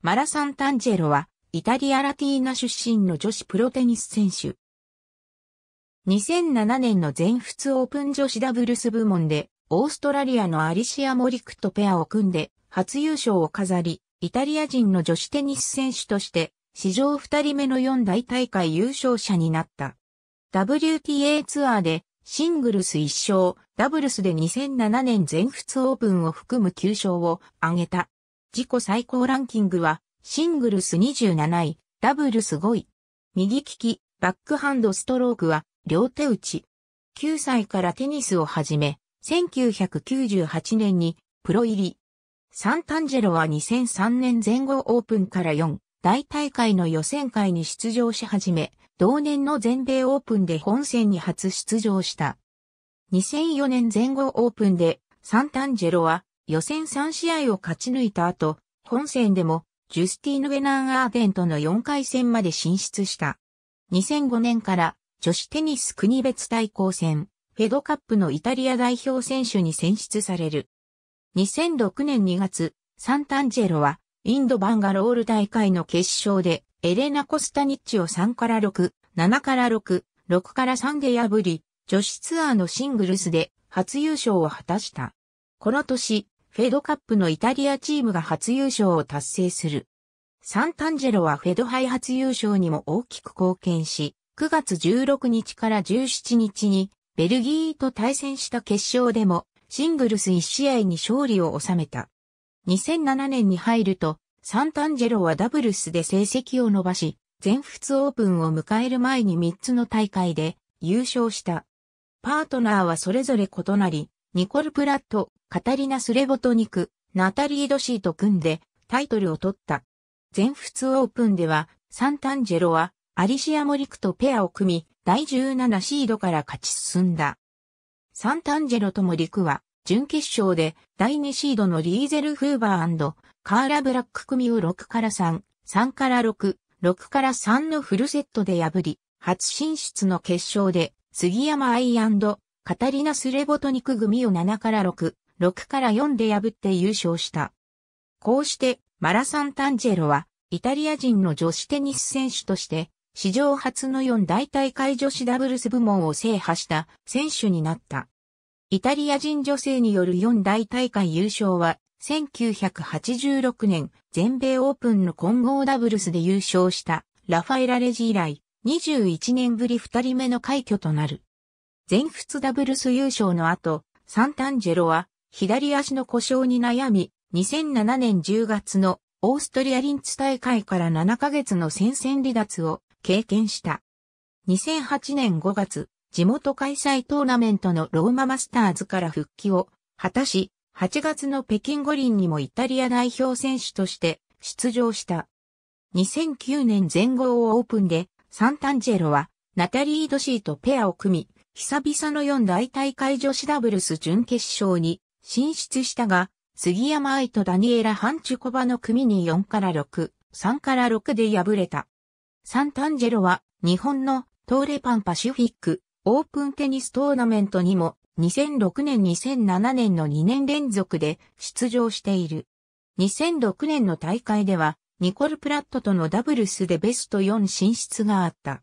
マラ・サンタンジェロは、イタリアラティーナ出身の女子プロテニス選手。2007年の全仏オープン女子ダブルス部門で、オーストラリアのアリシア・モリクとペアを組んで、初優勝を飾り、イタリア人の女子テニス選手として、史上2人目の4大大会優勝者になった。WTA ツアーで、シングルス1勝、ダブルスで2007年全仏オープンを含む9勝を挙げた。自己最高ランキングは、シングルス27位、ダブルス5位。右利き、バックハンドストロークは、両手打ち。9歳からテニスを始め、1998年に、プロ入り。サンタンジェロは2003年前後オープンから4、大大会の予選会に出場し始め、同年の全米オープンで本戦に初出場した。2004年前後オープンで、サンタンジェロは予選3試合を勝ち抜いた後、本戦でもジュスティーヌ・ウェナン・アーデンとの4回戦まで進出した。2005年から女子テニス国別対抗戦、フェドカップのイタリア代表選手に選出される。2006年2月、サンタンジェロはインドバンガロール大会の決勝でエレナ・コスタニッチを3から6、7から6、6から3で破り、女子ツアーのシングルスで初優勝を果たした。この年、フェドカップのイタリアチームが初優勝を達成する。サンタンジェロはフェド杯初優勝にも大きく貢献し、9月16日から17日にベルギーと対戦した決勝でもシングルス1試合に勝利を収めた。2007年に入るとサンタンジェロはダブルスで成績を伸ばし、全仏オープンを迎える前に3つの大会で優勝した。パートナーはそれぞれ異なり、ニコル・プラット、カタリナ・スレボトニク、ナタリー・ドシーと組んでタイトルを取った。全仏オープンでは、サンタンジェロはアリシア・モリクとペアを組み、第17シードから勝ち進んだ。サンタンジェロともリクは、準決勝で第2シードのリーゼル・フーバーカーラ・ブラック組を6から3、3から6、6から3のフルセットで破り、初進出の決勝で、杉山アイカタリナ・スレボトニク組を7から6、6から4で破って優勝した。こうして、マラサンタンジェロは、イタリア人の女子テニス選手として、史上初の4大大会女子ダブルス部門を制覇した選手になった。イタリア人女性による4大大会優勝は、1986年全米オープンの混合ダブルスで優勝したラファエラレジ以来、21年ぶり2人目の快挙となる。全仏ダブルス優勝の後、サンタンジェロは左足の故障に悩み、2007年10月のオーストリアリンツ大会から7ヶ月の戦線離脱を経験した。2008年5月、地元開催トーナメントのローママスターズから復帰を果たし、8月の北京五輪にもイタリア代表選手として出場した。2009年全豪オープンでサンタンジェロはナタリー・ドシーとペアを組み、久々の4大大会女子ダブルス準決勝に進出したが、杉山愛とダニエラ・ハンチュコバの組に4から6、3から6で敗れた。サンタンジェロは日本のトーレパンパシフィックオープンテニストーナメントにも2006年2007年の2年連続で出場している。2006年の大会ではニコル・プラットとのダブルスでベスト4進出があった。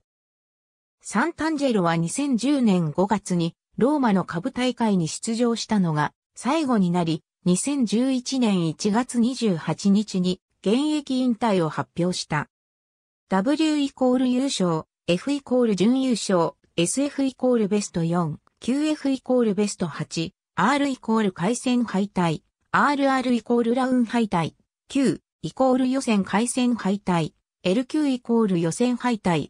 サンタンジェロは2010年5月にローマの下部大会に出場したのが最後になり、2011年1月28日に現役引退を発表した。W イコール優勝、F イコール準優勝、SF イコールベスト4、QF イコールベスト8、R イコール回戦敗退、RR イコールラウン敗退、Q イコール予選回戦敗退、LQ イコール予選敗退、